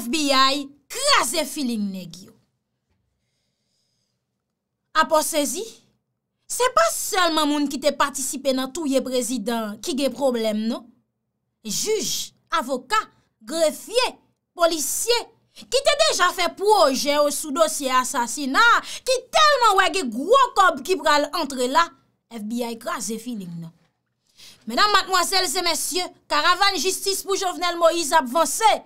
FBI kreze filin negyo Apo sezi Se pa selman moun ki te patisipe nan tou ye prezident Ki ge problem nou Juj, avoka, grefye, polisye Ki te deja fe proje ou sou dosye asasina Ki telman wege gro kob ki pral entre la FBI kreze filin nou Menan matmwazel se mesye Karavan justice pou jovenel Moïse abvansè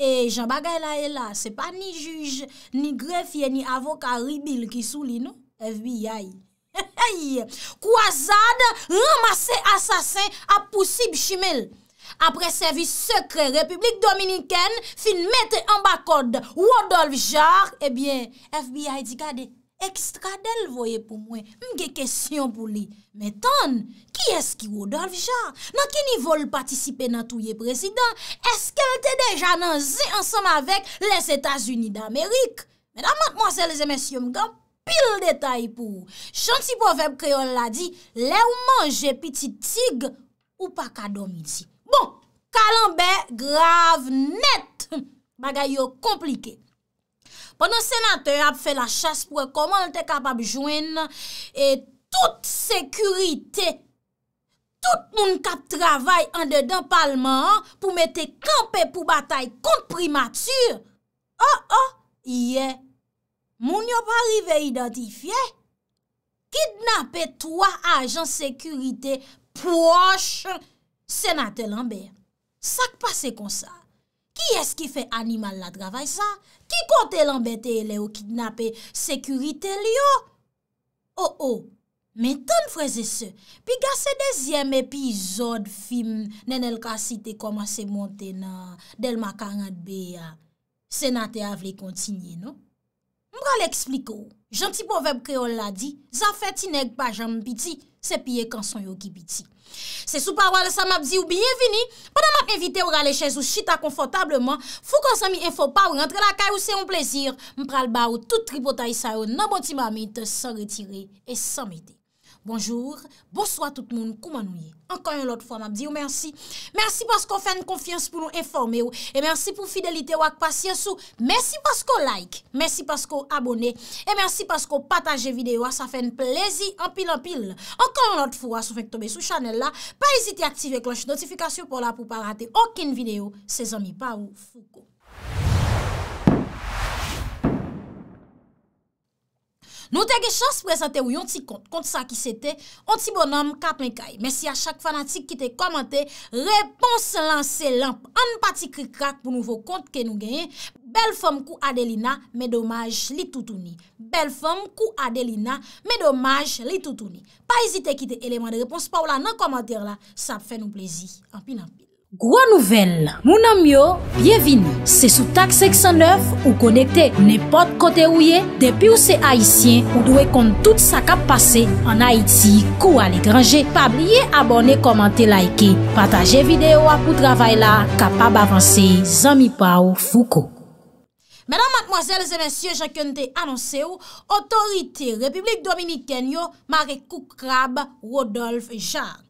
E jan bagay la e la, se pa ni juj, ni grefye, ni avokar ribil ki sou li nou FBI. Kouazade, ramase asasen apousib chimel. Apre servis sekre Republik Dominiken, fin mette ambakod, wadolv jar, ebyen eh FBI dikade. Ekstradel voye pou mwen, mge kesyon pou li. Metan, ki eski Rodolf Jarre? Nan ki ni vol patisipe nan touye presidant? Eske lte deja nan zi ansam avek les Etats-Unis d'Amerik? Metan, mante mwasele zemes yon mga pil detay pou ou. Chanti po veb kreon la di, le ou manje piti tig ou pa kadom iti. Bon, kalan be grave net. Bagay yo komplike. Pwè nan senatè ap fè la chas pwè koman an te kapab jwen nan? E tout sekurite, tout moun kap travay an dedan palman, pou mète kampe pou batay kont primatur, oh oh, ye, moun yo pa rive identifiye, kidnapè to a ajan sekurite poche senatè lan bè. Sak pase kon sa. Ki es ki fè animal la travay sa? Sa? Ki kote lanbete ele ou kidnape sekurite li yo? Oh oh, men ton fweze se. Pi ga se dezyem epizod film nen elka site koman se monte nan del makarad be ya. Senate avle kontinye nou. Mpral ekspliko, janti povep kreol la di, zafet ti neg pa jan mpiti, se piye konson yo ki piti. Se sou parwa le sa map di ou biyevini, padan mak evite ou rale chez ou chita konfortableman, fou kon sa mi enfo pa ou rentre la kay ou se yon plezir, mpral ba ou tout tripotay sa yo nan bonti mami te san retire e san me de. Bonjour, bonsoit tout moun koumanouye. Ankan yon lot fwa mabdi ou mersi. Mersi paskou fèn konfians pou nou eforme ou. E mersi pou fidelite ou ak pasyens ou. Mersi paskou like. Mersi paskou abone. E mersi paskou pataje videyo. Asa fèn plezi anpil anpil. Ankan yon lot fwa sou fèk tobe sou chanel la. Pa ezite aktive kloche notifikasyon pou la pou pa rate okin videyo. Sezami pa ou fuko. Nou te ge chans prezante ou yon ti kont. Kont sa ki sete, on ti bonanm kat menkaye. Mersi a chak fanatik ki te komante, repons lanse lamp, an pati krikrak pou nouvo kont ke nou genye. Bel fom kou Adelina, me domaj li toutouni. Bel fom kou Adelina, me domaj li toutouni. Pa ezite ki te eleman de repons pa ou la nan komantere la, sa fe nou plezi. An pin an pin. Gwa nouvel, mounam yo, byevini, se sou tak 609 ou konekte nepot kote ouye depi ou se Haitien ou dwe kont tout sa kap pase an Haiti kou al e grange pa blye abone, komante, laike pataje videyo apou travay la kapab avanse zami pa ou fuko Menan matmoazel zemensye jaken te anonse ou otorite Republik Dominiken yo Marek Koukrab Rodolf Echard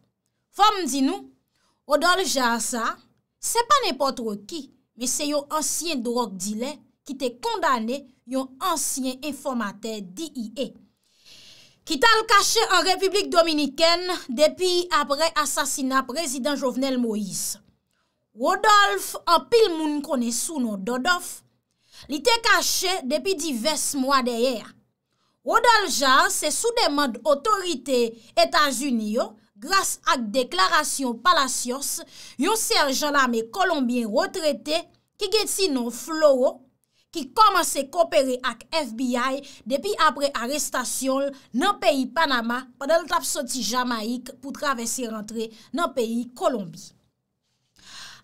Fom di nou Rodolja sa, se pa nepotre ki, mi se yon ansyen drok dilen ki te kondane yon ansyen informater D.I.E. Ki tal kache an Republik Dominiken depi apre asasina prezident Jovenel Moïse. Rodolf an pil moun kone sou nou dodof. Li te kache depi divers mwa deyer. Rodolja se sou deman otorite Etasuniyo Gras ak deklarasyon palasyos, yon ser janame kolombien retrete ki geti non floro ki komanse kopere ak FBI depi apre arrestasyon nan peyi Panama padel tap soti Jamaik pou travesi rentre nan peyi Kolombi.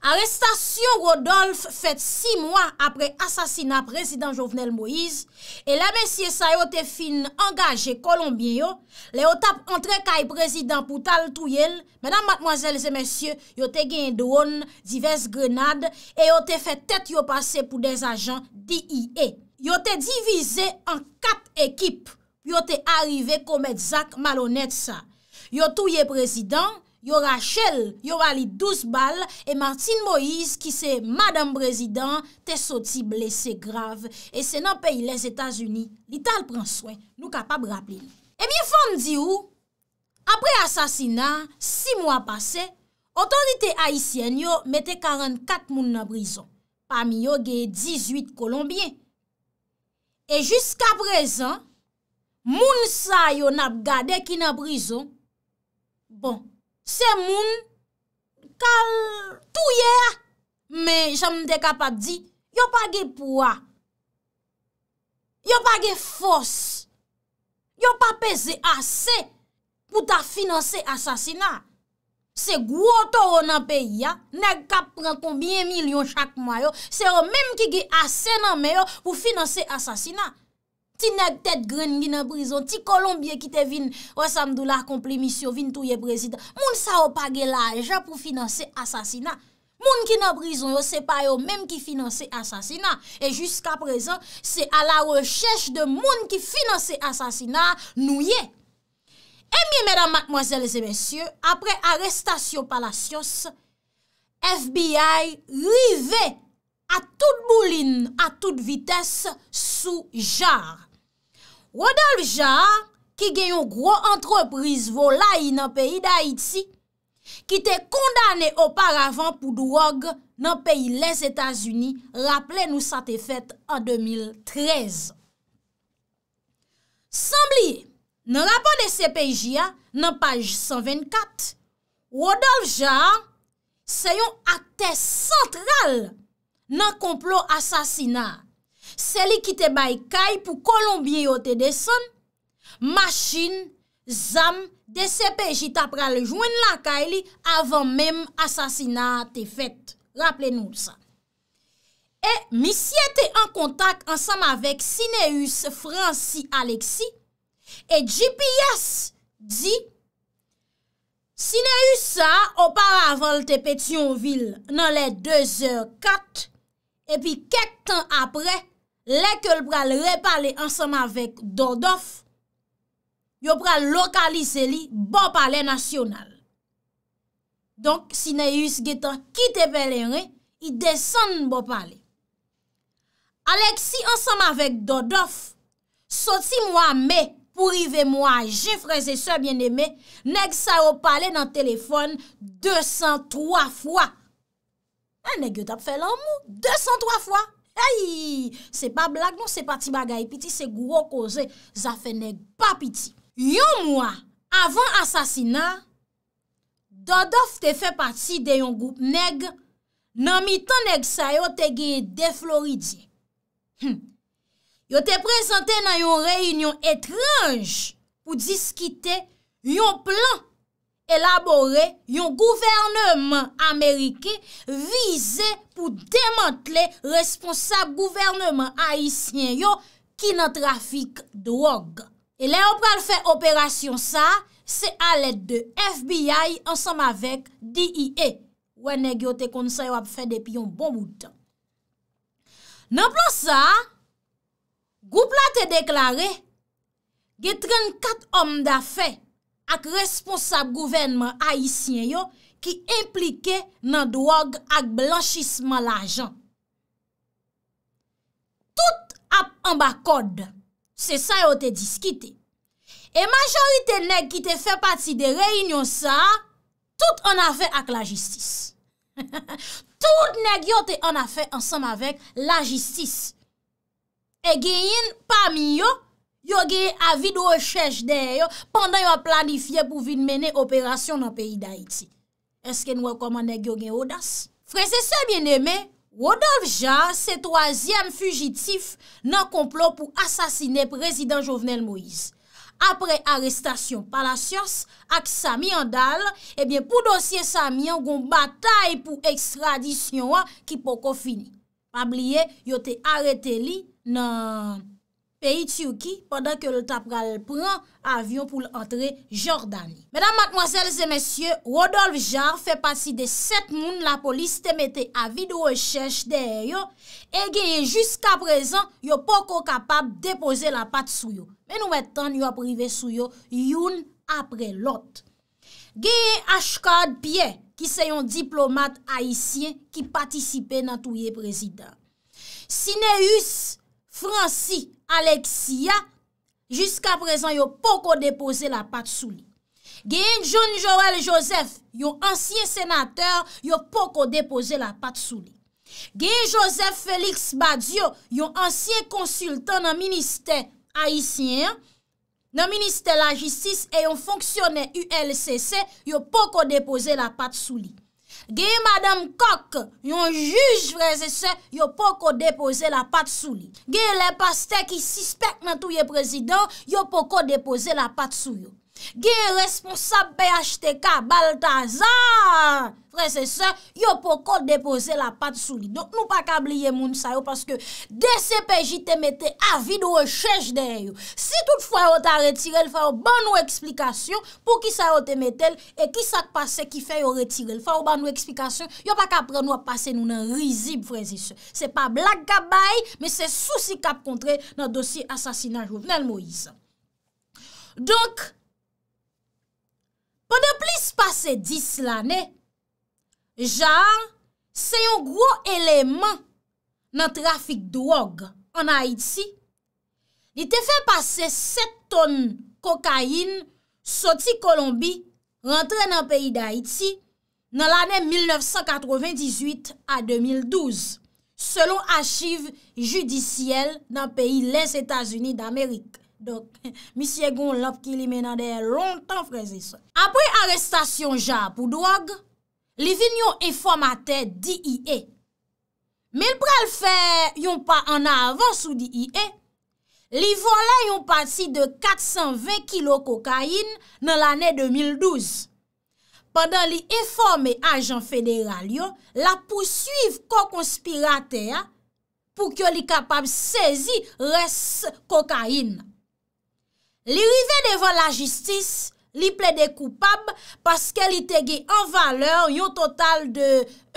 Arrestasyon Rodolphe fet 6 mwa apre asasina prezident Jovenel Moïse e la mesye sa yo te fin angaje Kolombiyo le yo tap entrekay prezident Poutal Touyel menam matmwazelze mesye yo te gen drone, divers grenade e yo te fet tet yo pase pou des ajan D.I.E. Yo te divize an 4 ekip yo te arrive komed Zak Malonetsa yo touye prezident yo Rachel, yo vali 12 bal, e Martine Moïse, ki se Madame Président, te soti blese grave, e se nan peyi les Etats-Unis. L'Ital prend soin. Nou kapab rap li nou. E mi fom di ou, apre asasina, 6 mwa pase, otorite Haitienne yo mette 44 moun na brison. Pam yo ge 18 Colombien. E jusqu'a prezen, moun sa yo nap gade ki na brison. Bon, Se moun kal touye a, me chanm de kapak di, yo pa ge pou a, yo pa ge fos, yo pa peze ase pou ta finanse asasina. Se gwo to ou nan pe ya, neg kap pran konbien milyon chak mayo, se ou menm ki ge ase nan mayo pou finanse asasina. Ti neg tet gren gine brison, ti kolombye kite vin wè samdou la komple misyon vin touye brezid. Moun sa wopage la ajan pou finanse asasina. Moun gine brison yo se pa yo mèm ki finanse asasina. E jusqu'a prezon, se a la rechèche de moun ki finanse asasina nouye. Emiye mèdam, mwazèlèzè, mèsyè, apre arestasyon palasyos, FBI rive a tout boulin, a tout vitès, sou jar. Rodolphe Jarre, ki gen yon gro antreprise volayi nan peyi d'Haïti, ki te kondane oparavan pou douogue nan peyi les Etats-Unis, rappele nou sa te fèt an 2013. Sambli, nan rapone CPJ, nan page 124, Rodolphe Jarre se yon akte santral nan komplo asasina Sè li ki te bay kay pou kolombye yo te desen, machin, zam, de sepeji ta pral jwen la kay li avan mem asasina te fet. Raple nou sa. E misi te an kontak ansam avek Sineus, Fransi, Aleksi e GPS di Sineus sa opar aval te Petionville nan le 2h04 epi ket tan apre Lè ke l pral repale ansama vek Dodof, yo pral lokalize li bo pale nasyonal. Donk, si ne yus getan kite pe le re, i desen bo pale. Alek si ansama vek Dodof, soti mwa me, pourive mwa, jifreze se byen eme, nek sa yo pale nan telefon 203 fwa. A nek yo tap fe lan mou, 203 fwa. Ayy, se pa blag moun, se pati bagay piti, se gwo koze, za fe neg pa piti. Yo mwa, avan asasina, Dodof te fe pati de yon goup neg, nan mitan neg sa yo te geye de Floridie. Hm. Yo te prezante nan yon reynyon etranj pou diskite yon plan. elabore yon gouvernement amerike vize pou demantle responsable gouvernement haisyen yo kinotrafik drog. E le opal fe operasyon sa, se alet de FBI ansam avek D.I.E. Wene gyo te konsay wap fe depi yon bon moutan. Nan plo sa, goup la te deklare, ge 34 om da fe. ak responsab gouvenman ayisyen yo, ki implike nan douag ak blanchisman la jan. Tout ap anba kod, se sa yo te diskite. E majorite neg ki te fe pati de reynyon sa, tout an afe ak la jistis. Tout neg yo te an afe ansam avek la jistis. E genyen pa mi yo, Yo gen avi do echech den yo pandan yo a planifiye pou vin mene operasyon nan peyi da iti. Eske nou a komande gen yo gen odas? Frense se bien eme, Rodolf Jean se troasyem fugitif nan complot pou asasine prezident Jovenel Moïse. Apre arrestasyon palasyons ak sami yon dal, ebyen eh pou dosye sami yon goun batay pou ekstradisyon ki poko fini. Pabliye, yo te arete li nan... peyi Tiyouki, padan ke louta pral pran avyon pou l'antre Jordani. Mèdam matmozèl zè mèsyè, Rodolphe Jarre fè pasi de set moun la polis te mette avi de rechèj dè yon, e geye jysk aprezan, yon poko kapab depose la pat sou yon. Mè nou mè tan yon aprive sou yon, youn apre lot. Geye Ashkad Pye, ki se yon diplomat haisyen, ki patisipe nan touye prezident. Sineus, Fransi Alexia, Juska prezan yo poko depoze la pat souli. Gen John Joel Joseph, Yo ansyen senateur, Yo poko depoze la pat souli. Gen Joseph Felix Badiou, Yo ansyen konsultan nan minister haisyen, Nan minister la justice, Eyon fonksyonen ULCC, Yo poko depoze la pat souli. Gye Madame Kok, yon juj vreze se, yo poko depoze la pat sou li. Gye le paste ki sispek nan touye prezident, yo poko depoze la pat sou yo. Gye yon responsab pe achte ka baltazan Frense se Yon pou kon depose la pat souli Don nou pa kabliye moun sa yo Paske DCPJ te mette avi Do rechèj der yo Si tout fwa yo ta retirel Fwa yo ban nou eksplikasyon Pou ki sa yo te mette E ki sa te pase ki fwa yo retirel Fwa yo ban nou eksplikasyon Yon pa kapre nou apase nou nan rizib frese se Se pa blak gabay Me se sou si kap kontre nan dosi asasinan Jouvenel Moïse Donk Po de plis pase 10 l ane, jan, se yon gro eleman nan trafik drog an Aiti, ni te fe pase 7 ton kokain soti Colombi rentre nan peyi d'Aiti nan l ane 1998 a 2012, selon achive judisiel nan peyi les Etats-Unis d'Amerik. Donk, misye goun lop ki li menade rontan freze so. Apre arrestasyon ja apou drog, li vin yon eformate diye. Me l pral fe yon pa an avans ou diye, li volay yon pati de 420 kilo kokain nan l ane 2012. Pendan li eforme ajan federal yon, la pousuiv ko konspirate ya pou ki yo li kapab sezi res kokain. Li rive devan la jistis, li ple de koupab paske li tege an valeur yo total de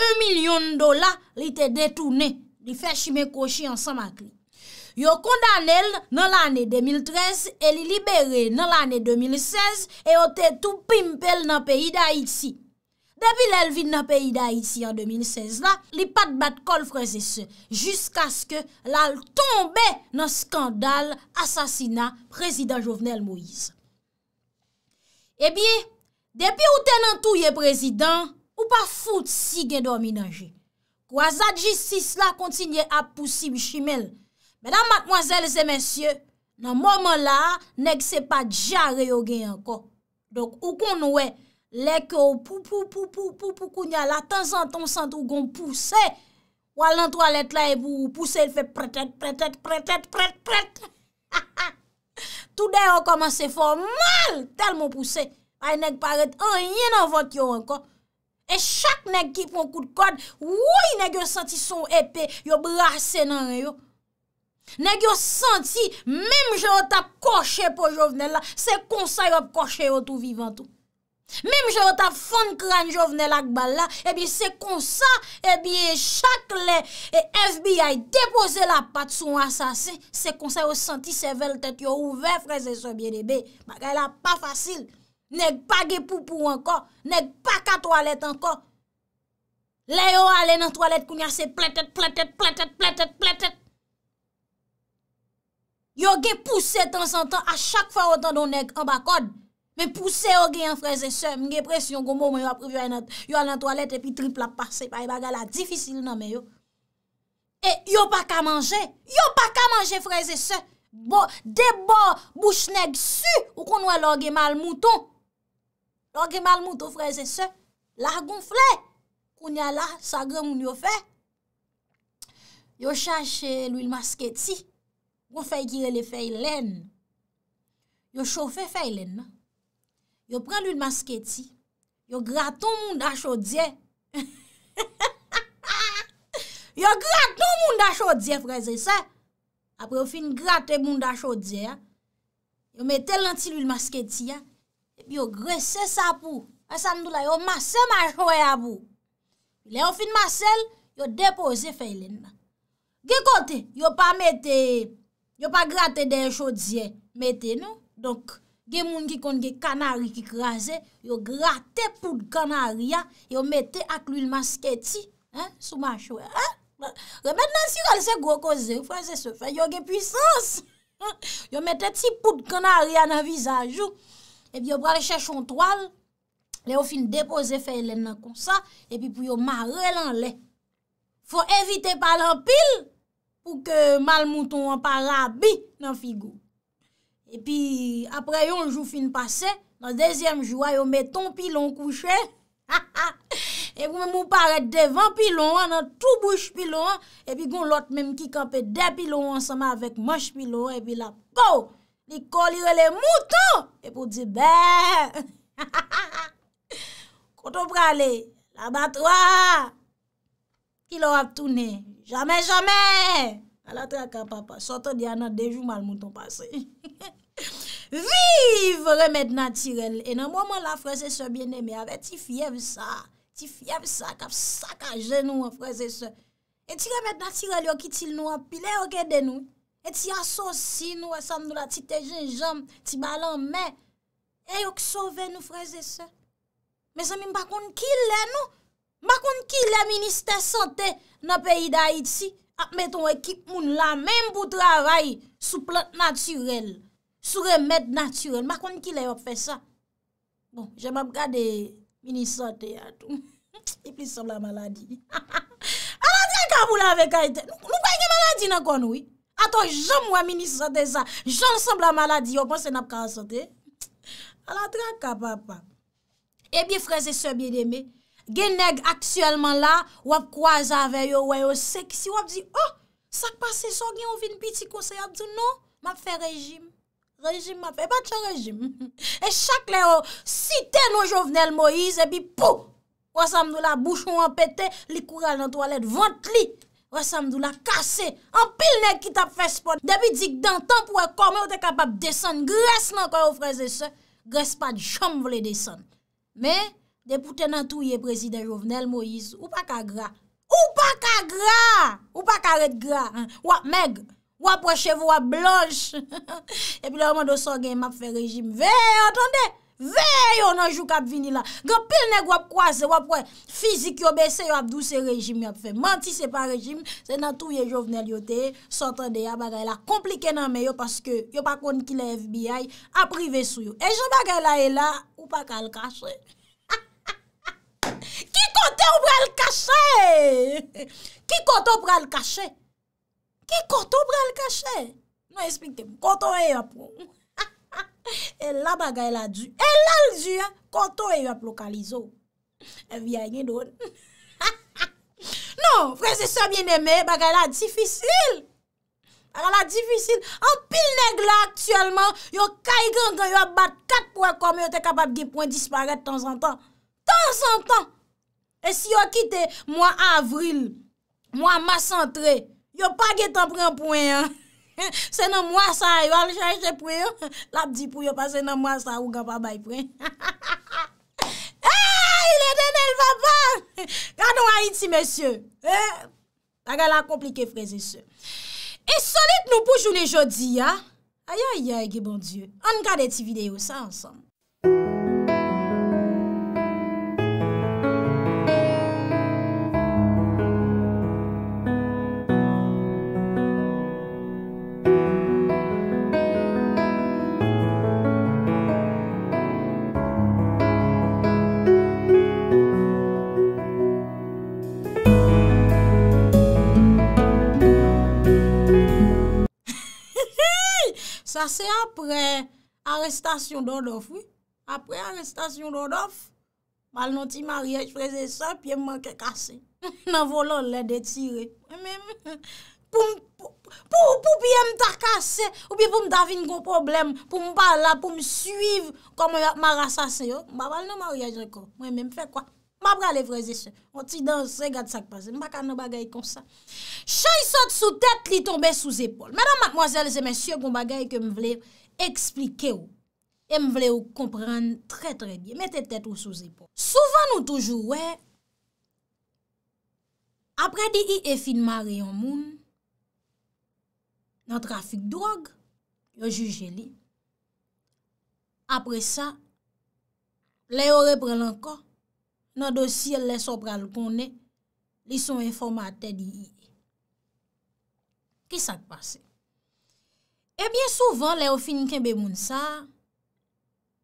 1 milyon dola li te detounen. Li fè shime koshi an samakli. Yo kondanel nan l'anè 2013 e li libere nan l'anè 2016 e o te tou pimpel nan peyi da itsi. Depi lèl vide nan peyi da iti an 2016 la, li pat bat kol freze se, jisk aske lal tombe nan skandal asasina prezident Jovenel Moïse. Ebi, eh depi ou ten an touye prezident, ou pa foute si gen do minanje. Kwa zad jistis la kontinye ap poussi bi chimel. Medan matmoazel zemensye, nan momon la, nek se pa dja reyo gen anko. Dok ou kon noue, Lèk yo pou pou pou pou pou pou kounya la, tan zan ton sent ou gon pouse, walan toalet la e bou, ou pouse, el fe pretet pretet pretet pretet pretet. Toudè yo komanse fò mal, tel mon pouse, fè yon neg paret an, yon nan vòt yo an kon. E chak neg ki pon kout kod, wouy neg yo senti son epè, yo blase nan yo. Neg yo senti, menm jò yo tap koche pou jòvnen la, se konsa yo ap koche yo tou vivan tou. Mim jè wot ap fon kran jò vnen lak bal la Ebi eh se konsa Ebi eh chak lè E eh, FBI depose la pat sou an sase Se konsa yo senti se vel tèt Yo ouve freze sou birebe Magay la pa fasil Nèk pa ge pou pou anko Nèk pa ka toalet anko Lè yo alè nan toalet koun ya se plètèt Plètèt, plètèt, plètèt, plètèt Yo ge poussè tan san tan A chak fa wot an don nèk an bakod Mwen pouse yon oh, gen yon freze se, mwen gen pres yon gomo mwen yon apri yon an toalet epi tripla pase, pa yon bagala, difisil nan mwen yon. E, yon pa ka manje, yon pa ka manje freze se, bon, debo, bouchneg su, ou kon wè lor gen mal mouton. Lor gen mal mouton freze se, lak gonfle, kon yon la sagre moun yon fe. Yon chanche l'ouil maske ti, yon fe yi gire le fe yi len, yon chofe fe yi len non? man. yo pren l'ul masketi, yo graton moun da chodje, yo graton moun da chodje, freze se, apre yo fin graton moun da chodje, yo metel lantil l'ul masketi, epi yo gresen sa pou, a san dou la, yo masse ma choye a pou, le yo fin masse, yo depose feylen. Ge kote, yo pa metel, yo pa graton moun da chodje, metel nou, donk, gen moun ki kont gen kanari ki krasè, yo gratè pou d'kanaria, yo metè ak l'il maske ti, sou ma chouè, remèd nan siral se gwo ko zè, yon gen pwisans, yo metè ti pou d'kanaria nan vizajou, epi yo bra lè chè chon toal, lè yo fin depo zè fè lè nan kon sa, epi pou yo marè lan lè, fò evite pal an pil, pou ke mal mouton an parabi nan figou. E pi apre yon jou fin pase, nan dezyem jou a yon met ton pilon kouche, e pou mwen moun paret devan pilon, nan tou bouch pilon, e pi goun lot menm ki kape de pilon ansama avèk manj pilon, e pi la pou di kolire le mouton, e pou di bè. Kou tou prale, la batwa, ki lò ap toune, jamè jamè. A la traka papa, sote di anan dey jou mal mouton pase. Vive remèd naturel E nan mwaman la freze se bien eme Ave ti fyev sa Ti fyev sa Kap sak aje nou we freze se E ti remèd naturel yo ki til nou ap Pi le yo kede nou E ti asosi ah, nou E san nou la ti tejen jom Ti balan men E yo ki sove nou freze se Me samin bakoun ki le nou Bakoun ki le minister sante Na peyi da iti Ape meton ekip moun la men Boutra ray sou plant naturel Sou remèd naturel. Ma kon ki lè yop fè sa. Bon, jè m ap gade mini sante yadou. Y e plis som la maladi. Aladè yon kabou la vekayte. Nou kwa yon maladi nan kon wè. Aton, jom wè mini sante sa. Jom som la maladi. Yopon se nap ka asante. Aladè yon kapapap. E biye freze se biye demè. Genèk aksyèlman la, wap kwa zave yon wè yon seksi. Si wap di, oh, sakpase so gen yon vin piti kose yadou nou. Map fè rejim. Rejim ma fe, bat chan rejim. E chak le o, site nou jovenel Moïse, e bi pou! Wase amdou la bouchon wapete, li koural nan toalet vant li. Wase amdou la kase, anpil ne kitap fespo. Depi dik dantan pou e kome, ou te kapap desen, gres nan kwa ou freze se, gres pa di chom vle desen. Me, depoute nan touye prezide jovenel Moïse, ou pa ka gra. Ou pa ka gra! Ou pa ka red gra, wap megre. Wap wè chev wè blanche. E pi lè wè mè do sò gen mè ap fè rejim. Ve, entende? Ve yon anjou kap vinila. Gè pil nèk wè kwa se wè fè fizik yo bè se yo ap dou se rejim yon ap fè. Manti se pa rejim. Se nan tou ye jovnel yote. Sò entende ya bagay la. Komplike nan mè yo paske yo pa kon ki le FBI ap rive sou yo. E jè bagay la e la ou pa kal kache. Ki kote ou pral kache? Ki kote ou pral kache? Ki koto pral kache? Non, espliktem. Koto e yon prou. E la bagay la ju. E la l ju, ha. Koto e yon prou kalizo. E via yon don. Non, frese so bieneme, bagay la difisil. Bagay la difisil. An pil negla aktuellement, yo kay grandan, yo bat kat pou akom, yo te kapab ge pou en disparate ton zan tan. Ton zan tan. E si yo kite, mwa avril, mwa mas antre, Yo pa ge tan pren pwen, se nan mwa sa yo al chanche pwen, lap di pou yo pa se nan mwa sa yo gwa pa bay pwen. Hei, eh, le den el vapa, gwa nou a iti mesye, ta eh, gwa la komplike freze se. E solit nou pou jounen jodi ya, ayayay ge bon diyo, an gwa de ti video sa ansam. Kase apre arestasyon do dof, apre arestasyon do dof, bal nan ti maryaj preze sa, piye mmanke kase. Nan volon le detire. Mwen mwen, pou piye mta kase, ou piye pou mta vin kon problem, pou mbala, pou msuiv, kon mman oh. kase yo, ba bal nan maryaj reko, mwen mwen mfe kwa. Mabra le vreze chan. Mou ti dan se gade sak panse. Mbaka nou bagay kon sa. Chan y sot sou tete li tombe sou zepol. Mèdam makmoazèl, zè mèsyon kon bagay ke m vle explike ou. E m vle ou komprende tre tre diye. Mète tete ou sou zepol. Souvan nou toujou wè. Apre di ki e finmari yon moun. Nan trafik drog. Yo juje li. Apre sa. Le yo repre lankan. nan dosye lè sopral konè, lè son informatè diye. Ki sa k'pase? Ebyen eh souvan lè ou fin kèmbe moun sa,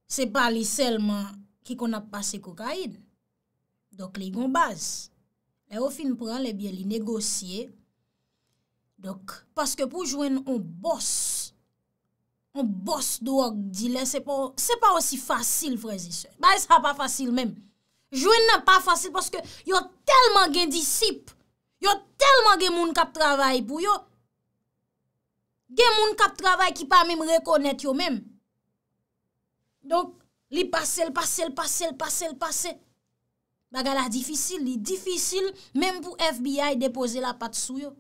se pa li selman ki kon ap pase kokain. Dok li yon baz. Lè ou fin pran lè biye li negosye. Dok, paske pou jwen on bosse, on bosse do ak dile, se pa osi fasil frezi se. Ba, e sa pa fasil menm. Jwen nan pa fase, paske yo telman gen disip, yo telman gen moun kap travay pou yo, gen moun kap travay ki pa mèm rekonèt yo mèm. Donk, li pase, l'pase, l'pase, l'pase, l'pase. Bagala, difisil, li difisil, mèm pou FBI depose la pat sou yo.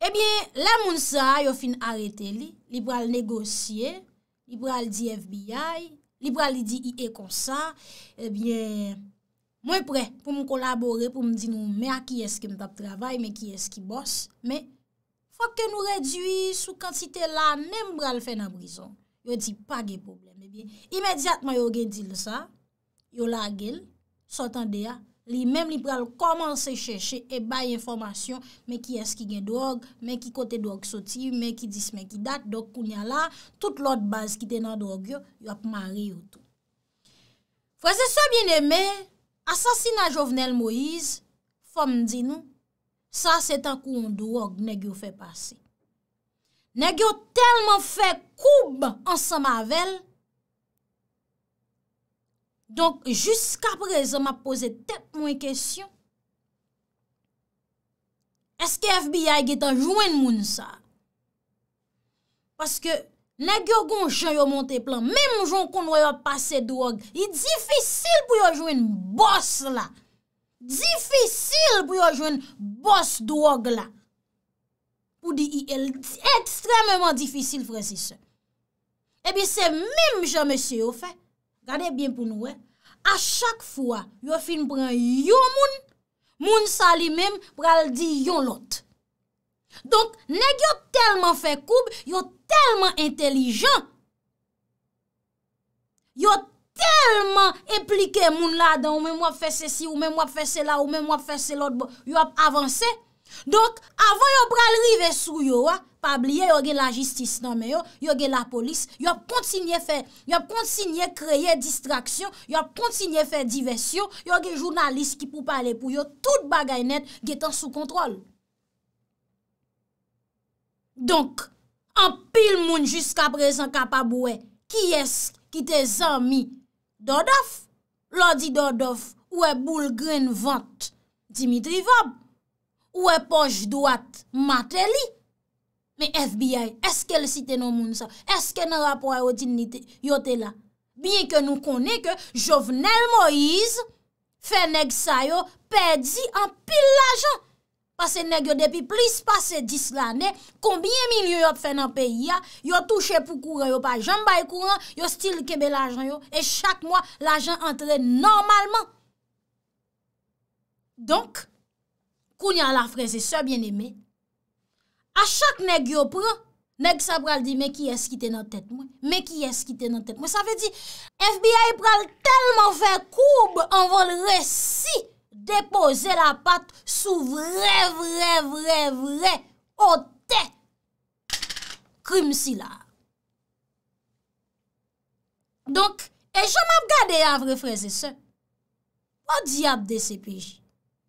Ebyen, eh la moun sa, yo fin arete li, li pral negosye, li pral di FBI, Libra li di i e konsa, eh mwen pre pou mwen kolabore, pou mwen di nou mè a ki eske m tap travay, mè ki eske boss, mè fwa ke nou redwi sou kantite la, nem bra l fe nan brison. Yo di pa ge probleme. Eh Imediat mwen yo gen dil sa, yo la gel, sotan de ya, li menm li pral komanse cheche e bay informasyon men ki eski gen drog, men ki kote drog sotiv, men ki dis men ki dat, dok kounya la, tout lot baz ki tenan drog yo, yo ap ma ri ou tou. Fwese sa bieneme, asasina Jovenel Moïse, fwem di nou, sa se tankou yon drog negyo fe pase. Negyo telman fe koub ansamavel, Donk, jusqu aprezen ma pose tep mwen kesyon, eske FBI getan jwen moun sa? Paske, nagyo gon jen yo monte plan, menm jen kon woy yo pase do og, yi difisil pou yo jwen boss la. Difisil pou yo jwen boss do og la. Pou di yi el, ekstrememan difisil fwese se. Ebi se menm jen mwen se yo fwe, Gade bien pou nou eh, a chak fwa yo fin pran yon moun, moun sa li mem pral di yon lot. Donk neg yo telman fe koub, yo telman entelijan. Yo telman eplike moun la dan, ou men mwap fe se si, ou men mwap fe se la, ou men mwap fe se lot, yo ap avanse. Donk avan yo pral rive sou yo wa. Pabliye yo ge la jistis nan me yo, yo ge la polis, yo kontinye fe, yo kontinye kreye distraksyon, yo kontinye fe diversyon, yo ge jounalist ki pou pale pou yo, tout bagay net ge tan sou kontrol. Donk, an pil moun jiska prezen kapab we, ki esk ki te zanmi? Dodof, lodi Dodof, ou e boulgren vant, Dimitri Vab, ou e poj doat, Mateli. Men FBI, eske le site nan moun sa? Eske nan rapor yo dinite yo te la? Biye ke nou konen ke Jovenel Moïse fe neg sa yo, pedi an pil la jan. Pase neg yo depi plis pase dis la ne, konbien mil yo yo fe nan peyi ya, yo touche pou kouran, yo pa jan bay kouran, yo stil kebe la jan yo, e chak mwa la jan antre normalman. Donk, kounen la freze se bien eme, a chak neg yo pran, neg sa pral di, me ki eskite nan tet mwen, me ki eskite nan tet mwen, sa fe di, FBI pral telman fe koub, an vol resi, depoze la pat, sou vre vre vre vre, o te, krim si la. Donk, e jom ap gade av refreze se, wad di ap de se peji,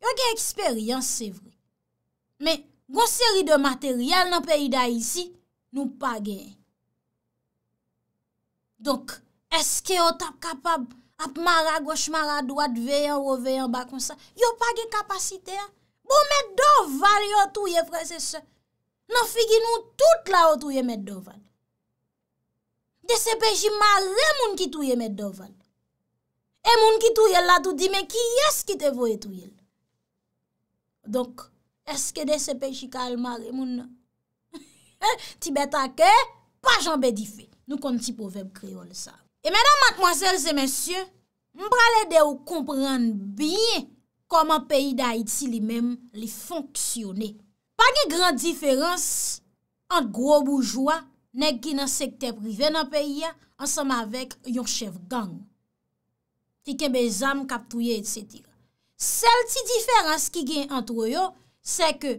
yo gen eksperyans se vre, me, Gon seri de materyal nan peyida isi, nou page. Donk, eske yo tap kapab ap mara, goch, mara, doat, veyen, reveyen, bakon sa, yo page kapasite ya. Bo mèdou val yo touye prese se, nan figi nou tout la yo touye mèdou val. Desepè jimare moun ki touye mèdou val. E moun ki touye la tou di me ki yes ki te voye touye. Donk, Eske de sepe chika al mare moun nan? Ti bet ake, pa jan bedi fe. Nou kon ti poveb kreol sa. E menan, matmoazelze, mensyen, mbra le de ou kompran biye koman peyi da Haiti li menm li fonksyone. Pa gen gran diferans ant gro boujwa nek gen an sekte prive nan peyi ya ansan ma vek yon chev gang. Ti ke be zanm kap touye et seti la. Sel ti diferans ki gen ant ro yo Se ke,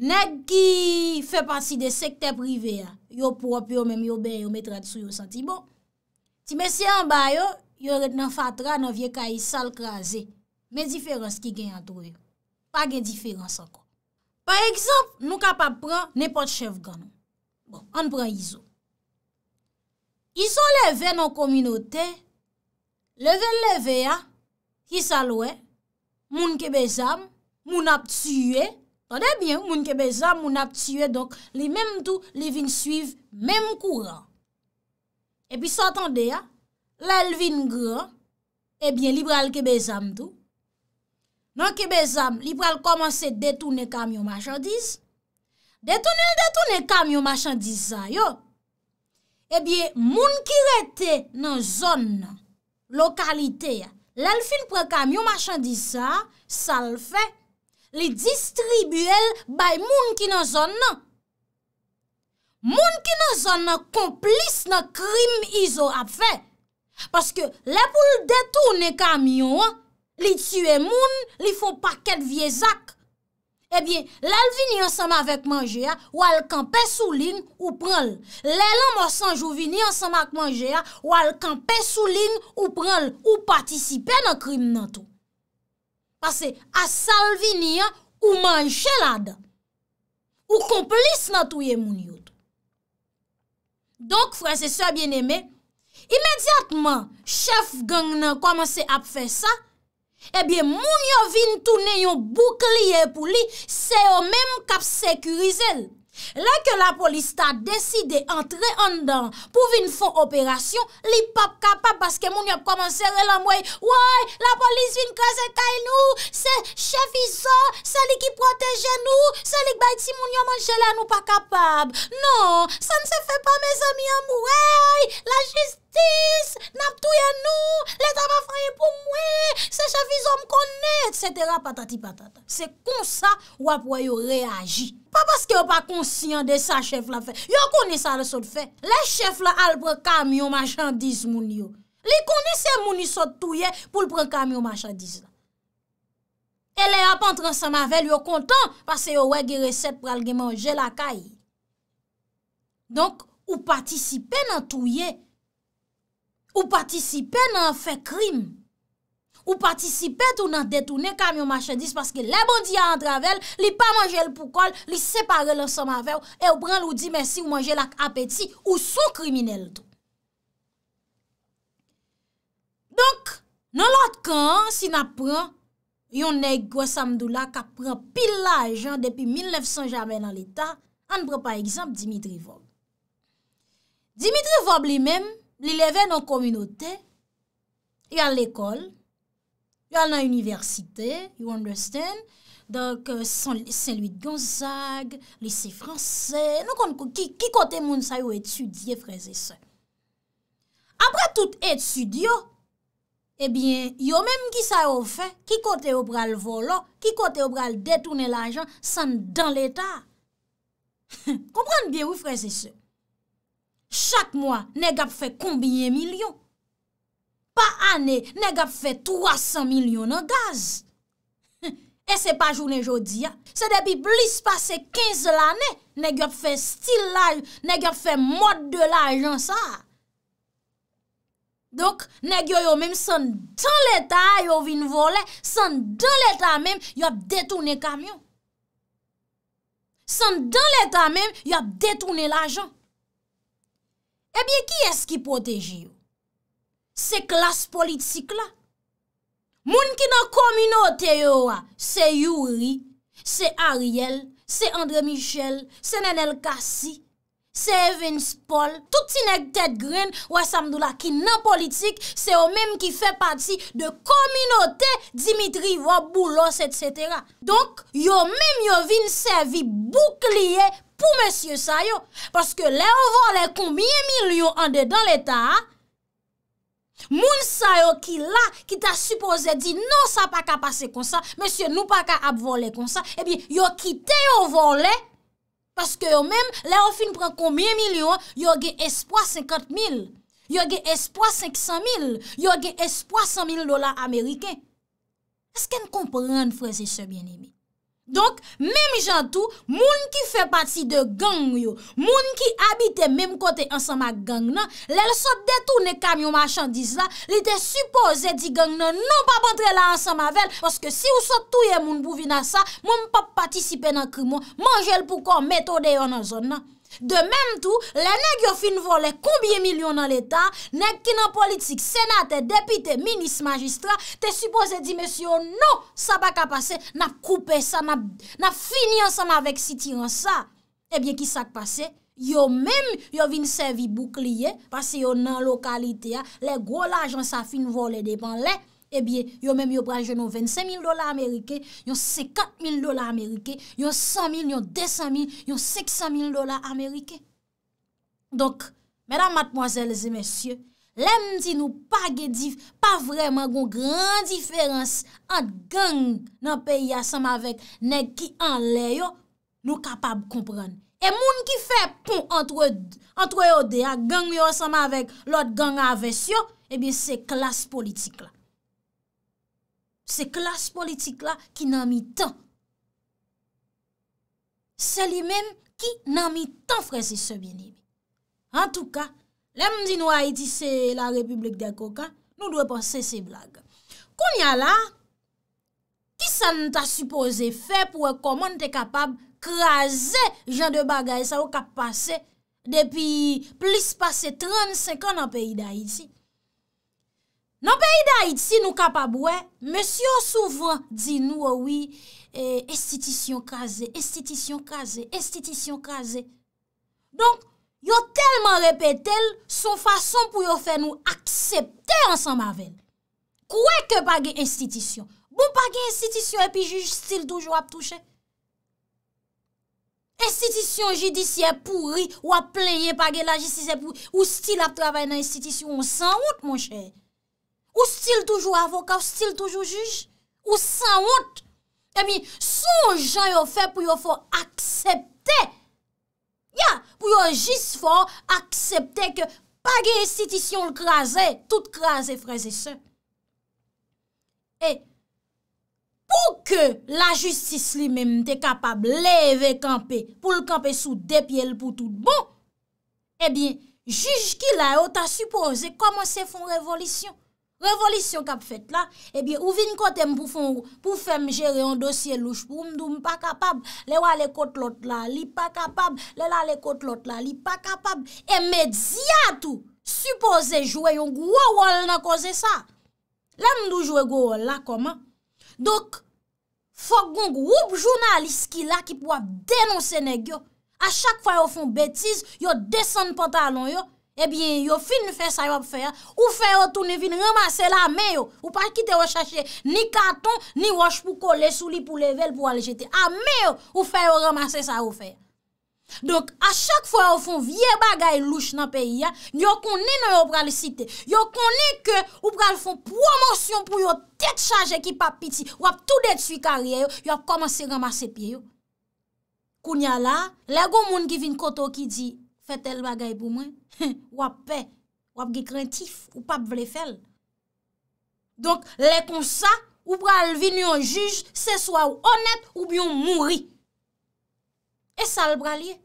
nek ki fe patsi de sekte prive ya, yo propyo menm yo bè, yo metrat sou yo santi bon, ti mè si an bè yo, yo ret nan fatra, nan vie ka yi sal kraze, mè diferans ki gen yon toure, pa gen diferans anko. Par ekzamp, nou kapap pran, ne pot chev gano. Bon, an pran yi zo. Yi so leve nan kominote, leve leve ya, ki sal we, moun ke bezam, moun ap tsywe, moun kebezam, moun ap tsywe, li menm tou, li vin suyv, menm kouran. E pi sotande, lal vin gran, e bien, liberal kebezam tou. Non kebezam, liberal komanse detounen kamyon machandisa. Detounen detounen kamyon machandisa. E bien, moun ki rete nan zon, lokalite, lal fin pre kamyon machandisa, sal fey, li distribu el bay moun ki nan zon nan. Moun ki nan zon nan komplis nan krim izo ap fe. Paske le pou l detou ne kamyon an, li tue moun, li foun paket viezak. Ebyen, lal vini ansama vek manje a, wal kanpe sou ling ou pral. Lelan monsanjou vini ansama ak manje a, wal kanpe sou ling ou pral ou patisipe nan krim nan tou. Pase asalvinia ou manjelada ou komplis nan touye moun yo tou. Donk franse soye bieneme, imediatman chef gang nan kwa manse ap fe sa, ebyen moun yo vin toune yon boukliye pou li se yo menm kap sekurize l. Lè ke la polis ta deside entre an dan pou vin fon operasyon, li pap kapab paske moun yop koman se relan mwen. Ouay, la polis vin kase kaj nou, se chefi zon, se li ki proteje nou, se li kbay ti moun yop moun chela nou pa kapab. Non, se ne se fe pa mè zon mwen, ouay, la jistis, nap touye nou, lè ta pa fanyen pou mwen, se chefi zon m konen, etc. Se konsa wap wanyo reagi. Pa paske yo pa konsyen de sa chef la fe. Yo kone sa le sot fe. Le chef la al pre kamyon machandise moun yo. Li kone se mouni sot touye pou pre kamyon machandise la. E le apan transe mavel yo kontan. Pase yo wege resep pralge manje la kay. Donk ou patisipe nan touye. Ou patisipe nan fe krim. Ou patisipet ou nan det ou ne kamyon machadis paske le bondi a entravel, li pa manje l pou kol, li separe l an soma vew, e ou bran l ou di mersi ou manje l ak apeti ou sou kriminel tou. Donk, nan lot kan, si nan pran yon negwa samdou la ka pran pil la ajan depi 1900 jamen nan l eta, an pran pa ekzamp Dimitri Vob. Dimitri Vob li menm li leve nan kominote yon l ekol Yon an an universite, you understand, dok euh, Saint-Louis-de-Gonzague, Lisey-Français, nou kon kon ki kote moun sa yo etudye freze se. Apre tout etudyo, ebyen, yo eh menm ki sa yo fe, ki kote yo pral volo, ki kote yo pral detoune l'ajan, san dan l'Etat. Kompran biye ou freze se. Chak mwa, neg ap fe kombinyen milyon. Pa ane, neg ap fè 300 milyon an gaz. E se pa jounen jodi ya, se depi blis pase 15 l'anè, neg ap fè stil la, neg ap fè mod de l'ajan sa. Dok, neg yo yo mèm son dan l'eta yo vin volè, son dan l'eta mèm yo ap detounè kamyon. Son dan l'eta mèm yo ap detounè l'ajan. Ebyè, ki es ki poteji yo? Se klas politik la. Moun ki nan kominote yo wa, se Yuri, se Ariel, se Andre Michel, se Nenel Kassi, se Evans Paul, touti nek tet gren, wa samdou la ki nan politik, se yo menm ki fe pati de kominote, Dimitri, Waboulos, etc. Donk, yo menm yo vin servi boukliye pou monsye sa yo. Paske le yo vo le koumye mil yo ande dan l'Etat a, Moun sa yo ki la, ki ta suppose di, non sa pa ka pase kon sa, monsye nou pa ka ap vole kon sa, ebi eh yo ki te yo vole, paske yo men, la yo fin pren koumye milyon, yo ge espoi 50 mil, yo ge espoi 500 mil, yo ge espoi 100 mil dola Amerike. Peske n kompren freze se bien imi? Donk, mèm jantou, moun ki fè pati de gang yo, moun ki abite mèm kote ansama gang nan, lèl sot detou ne kamyon machandise la, lèl te suppose di gang nan, non pa pantre la ansama vel, paske si ou sot touye moun bouvi nan sa, moun pa patisipe nan krimon, manjèl pou kon metode yo nan zon nan. De mèm tou, lè nèk yo fin volè koubyè milyon nan l'Etat, nèk ki nan politik, senatè, depite, minis, magistrat, te suppose di men si yo nou sa baka pase, na koupe sa, na fini ansama vek si tiran sa, ebyen eh ki sak pase, yo mèm yo vin servi boukliye, pase yo nan lokalite ya, lè gwo la jan sa fin volè depan lè. Ebyen, eh yo mèm yo branje nou 25.000 dola Amerike, yon 5.000 dola Amerike, yon 100.000, yon 200.000, yon 600.000 dola Amerike. Donk, mèdam matmoazèl zè mèsyè, lèm di nou pa gèdif, pa vreman goun gran diferans ant gang nan peyi a sama vek neg ki an lè yo, nou kapab kompran. E moun ki fè pou antre yo de, a gang miyo a sama vek, lot gang a avè syo, ebyen eh se klas politik la. Se klas politik la ki nan mi tan. Se li men ki nan mi tan frese se bini. En tou ka, le m di nou Haiti se la republik de Koka, nou dwe pan se se blaga. Koun ya la, ki sa nan ta suppose fe pou e koman te kapab kraser jan de bagay sa ou ka pase depi plis pase 35 an an peyi da Haiti. Nan pe idayid si nou kapab wè, mèsyon souvan di nou wè oh eh, estitisyon kazè, estitisyon kazè, estitisyon kazè. Donk, yo telman repè tel son fason pou yo fè nou akseptè ansan ma vèl. Kouè ke page estitisyon? Bon page estitisyon epi juj stil touj wap touche? Estitisyon judisyè pouri wap plèye page la jistisyè pouri ou stil ap travè nan estitisyon ou san wout moun chèye. Ou stil toujou avokat, ou stil toujou juj, ou san wot, e mi son jan yo fe pou yo fò aksepte, ya, pou yo jis fò aksepte ke page estitisyon l krasè, tout krasè freze se. E, pou ke la justis li menm te kapab leve kampe, pou l kampe sou depye l poutout bon, e eh bi, juj ki la yo ta suppose koman se fon revolisyon, Revolisyon kap fet la, ebi ou vin kote m pou fèm jere yon dosye louch pou mdou m pa kapab, le wale kote lot la li pa kapab, le lale kote lot la li pa kapab, e medziyatou, supose jouwe yon gwa wòl nan kose sa. La mdou jouwe gwo lakoman. Dok, fok gong woup jounalist ki la ki pou ap denonsen e gyo. A chak fwa yon fon betiz, yon desen pantalon yon, Ebyen, eh yo fin nou fè sa yo ap fè, ou fè yo toune vin ramase la amè yo, ou pa kite yo chache ni karton, ni waj pou kole, souli pou level pou ale jete. Amè ah, yo, ou fè yo ramase sa yo fè. Donk, a chak fò yo fon vie bagay louch nan peyi ya, yo konen non, yo yo pral site, yo konen ke yo pral fon promosyon pou yo tet chaje ki papiti, wap tout de tsu karye yo, yo ap komanse ramase piyo. Kounya la, lego moun ki vin koto ki di, tel bagay pou mwen, wap pe wap ge krentif ou pap vle fel donk le kon sa, ou bral vin yon juj, se swa ou onet ou byon mouri e sal bral ye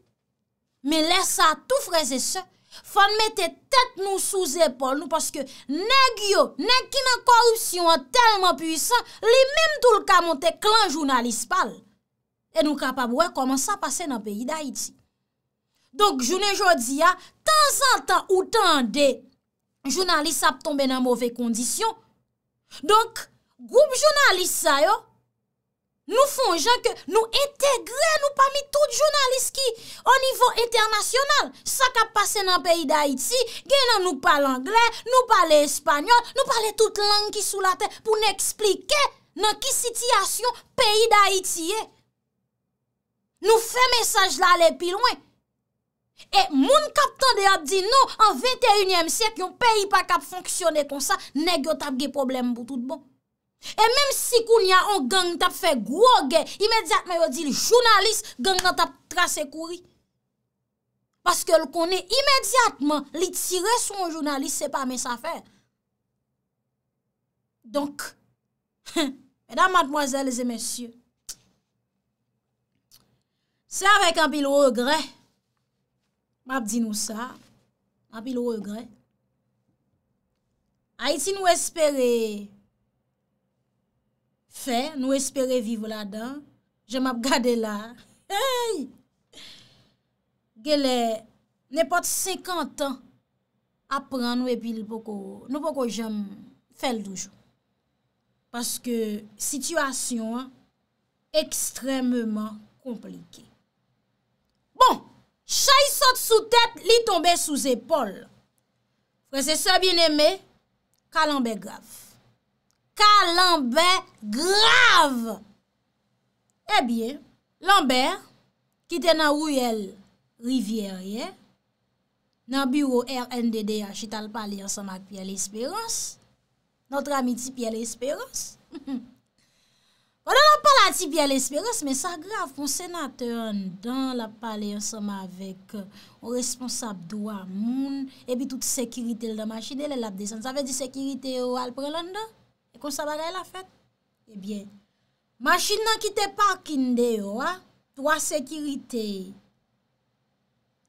me le sa tou freze se fan mette tet nou sou zepol nou paske ne gyo ne ki nan korupsyon an telman puisan, li menm tou l ka monte klan jounalist pal e nou kapab wè, koman sa pase nan pe yi dayi ti Donk jounen jodi ya, tan zan tan ou tan de, jounalist sa ap tombe nan mouve kondisyon. Donk, goup jounalist sa yo, nou fon jan ke nou entegre, nou pa mi tout jounalist ki, o nivou internasyonal, sa ka pase nan peyi da iti, genan nou pale anglen, nou pale espanyol, nou pale tout lang ki sou la ten, pou n'explike nan ki sitiyasyon peyi da iti e. Nou fe mesaj la le pi lwen, E moun kap tan de ap di nou, an 21èm sèk, yon peyi pa kap fonksyonè kon sa, ne gyo tap ge problem boutout bon. E mèm si koun ya an gang tap fe gwo gen, imèdiatman yo di li jounalist, gang nan tap trase kouri. Paske l konè imèdiatman, li tire sou an jounalist, se pa mè sa fè. Donk, edan madmoazèl zè mèsyè, se avèk an pi l wègrè, m ap di nou sa, m ap il wogre. A iti nou espere fe, nou espere vive la dan, jen m ap gade la, hey! Gele, nepot 50 an ap ran nou epil poko, nou poko jen fel doujou. Paske, sityasyon ekstremman komplike. Bon! Chay sot sou tep, li tombe sou zepol. Fwese se bin eme, kalambe grav. Kalambe grav! Ebyen, eh lambe, kite nan rouyel rivyer ye. Nan biro RNDD a chital pali a somak piye l'esperans. Notre amiti piye l'esperans. On an an pala ti bi al espiros, men sa grav. Mon senate an dan la pale yon soma vek o euh, responsab do a moun, e bi tout sekirite l de machin, e le lap de san. Sa ve di sekirite yo al pre lon do? E kon sa bagay la fet? Oh, e eh bien. Machin nan ki te parkin de yo, an la pala, to a sekirite,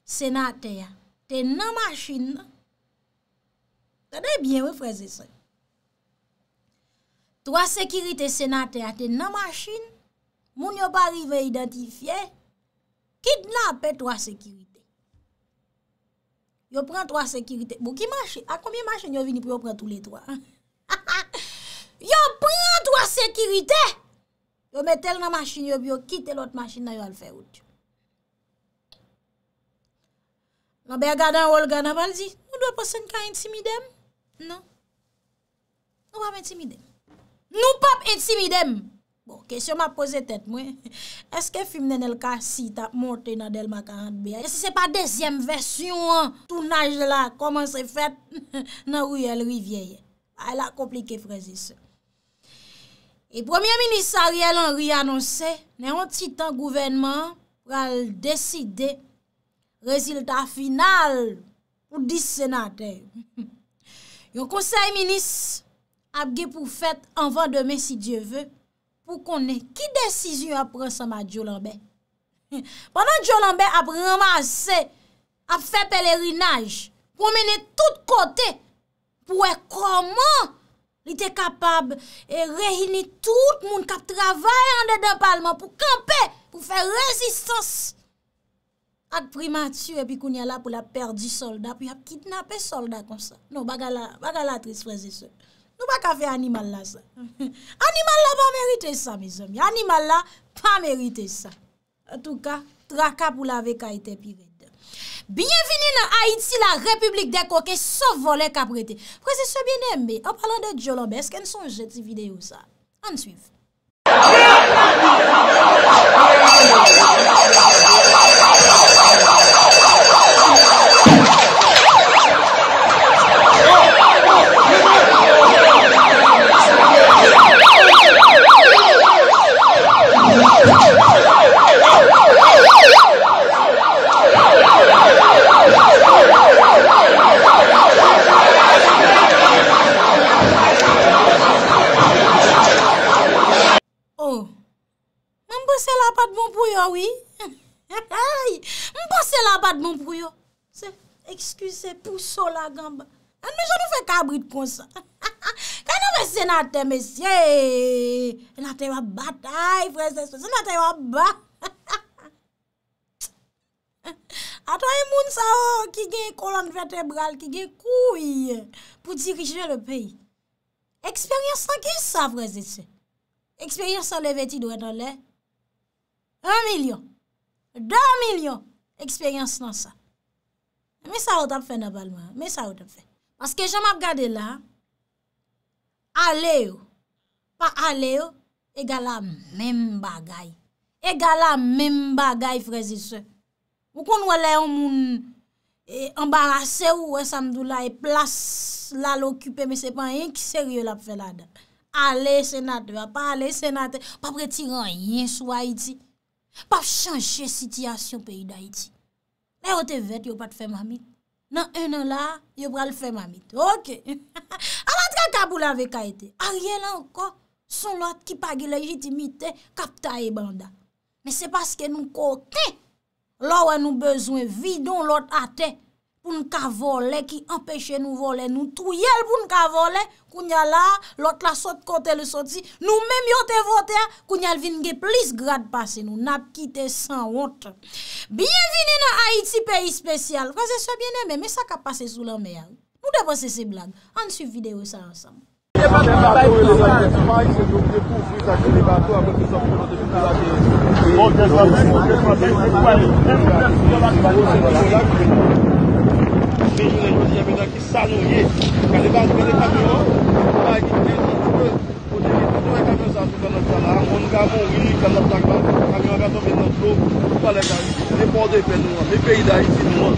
senate ya, te nan machin, sa ne non? bien we freze se. 3 sekirite senate a te nan masin, moun yo pa rive identifiye, kidnap e 3 sekirite. Yo pren 3 sekirite, mou bon, ki masin, a komye masin yo vini pou yo pren tout le 3? Yo pren 3 sekirite, yo metel nan masin yo bi yo kite lout masin nan yo alferout. Nan be a gada an olgan aval zi, yo dwe pasen kain si midem? Non. Yo wame ti midem. Nou pap intimi dem. Bon, kesyon ma pose tèt mwen. Eske film nen el kasi tap montè nan del makarant beya? Eske se pa dezyem versyon an? Tounaj la, koman se fèt nan riyel rivyeye? Ay ah, la komplike frezise. E premier minis a riyel an riyanonse, nen an titan gouvenman pral deside reziltat final ou dis senate. Yon konsey minis, ap ge pou fèt anvan demè si Diyo vè, pou konè ki desisyon ap prensan ma Diyo Lambe. Pendan Diyo Lambe ap ramase, ap fè pelerinaj, promene tout kote, pouè koman li te kapab e rehini tout moun kap travay an dedan palman pou kampe, pou fè rezistans ak primatü epi kounye la pou la perdi solda pou ap kidnape solda kon sa. Non, bagala atris prese se. Nou pa ka fe animal la sa. Animal la pa merite sa, mi zomi. Animal la pa merite sa. En tou ka, tra ka pou la ve ka ite pi reda. Bienveni nan Haiti, la Republik de Koke, so volè ka prete. Prese se bienembe, a palan de Djolombe, esken son jeti video sa. An tuiv. ou la gamba, an mèche nou fè kabrit kon sa, kè nan mèche sè nan tè mèche nan tè wabatay, frèze sè nan tè wabatay atwa yè e moun sa wò, ki gen kolon vertebral, ki gen kouy pou dirije le peyi eksperyansan ki sa, frèze sè eksperyansan le veti dwen nan lè 1 milyon, 2 milyon eksperyansan sa Mè sa wot ap fè nan balman, mè sa wot ap fè. Paske jama ap gade la, ale yo, pa ale yo, e gala mèm bagay. E gala mèm bagay, frezi sou. Wou kon wè lè yon moun e ambarase ou, wè samdou la, e plas la l'okupè, mè se pan yon ki seri yo la ap fè la da. Ale senatè, pa ale senatè, pa prè tiran yon sou a iti, pa chanjè sityasyon pe yon da iti. Mè yo te vet yo pat fè mamit. Nan en an la, yo pral fè mamit. Ok. A matra kabou la ve ka ete. A riel anko, son lot ki pagi legitimite kapta e banda. Mè se paske nou kote, lawan nou bezwen vi don lot ate. pou nou ka vole, ki empèche nou vole. Nou tou yèl pou nou ka vole, kounyal la, lòk la sot kote le sot si. Nou mèm yote vote, kounyal vin gen plis grad pase nou. Nap kite san wote. Bienveni nan Haiti, peyi spesyal. Vazè se bienè mè, mè sa ka pase sou la mè. Pou dè basè se blague? An suivi deyo sa ansam. Mè batou, mè batou, mè batou, mè batou, mè batou, mè batou, mè batou, mè batou, mè batou, mè batou, mè batou, mè batou, mè batou, mè batou, mè batou, mè batou, mè batou, m Pende mu se jan met an ki sa nou ye kane bais mi de kamyon pende ki te di de kamyon k 회 kamyon sa sou abonn an antesi a man woy ki an a padana kamyon vutan men lonsou pene fruit an pou a le kalyite mè peyi d � a yisi pende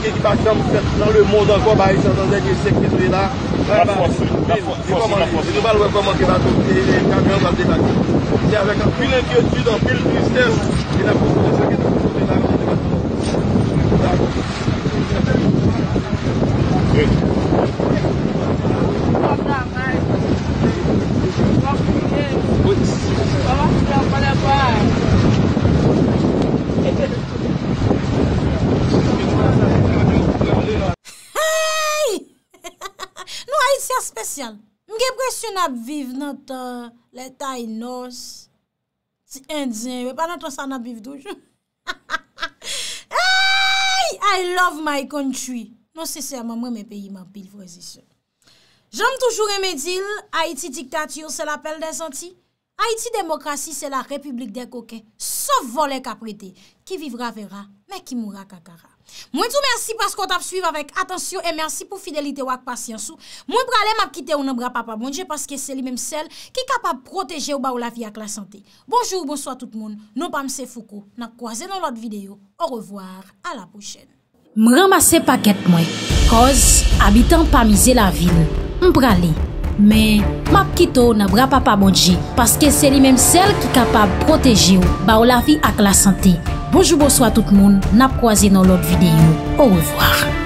ki di bightan mou fey nan le mw oda ankou baise anjil kwen yo sen pon akit sec ta mwen ban, pou rityation kamyon panعل ten ti avek apine intuiti pou kwenye semester mwen f encourages Hey! Nou ay siya spesyal Mge pwese yon apviv not Le tay nos Ti endyen We pa nat wos an apviv doj Hey! I love my country Non seseyman mwen men peyi man pil vrezi se. Jom toujou remedil, Haiti diktatiyo se la pel den zanti. Haiti demokrasi se la republik den koke. Sof vole kaprete. Ki vivra vera, me ki moura kakara. Mwen tou mersi paskot ap suyve avèk. Atensyon e mersi pou fidelite wak pasyansou. Mwen pralè map kite ou nan bra papa moun. Je paske se li mèm sel ki kapap proteje ou ba ou la vi ak la sante. Bonjour, bonsoit tout moun. Non pa mse foukou. Na kouaze nan lot videyo. Au revoir, a la pochène. M ramase paket mwen. Koz, abitan pa mize la vil. M prale. Men, map kito na bra pa pa bodje. Paske se li menm sel ki kapab proteji ou. Ba ou la vi ak la sante. Bojou bojou a tout moun. Nap kwa zi nan lot videyo. Ou revoar.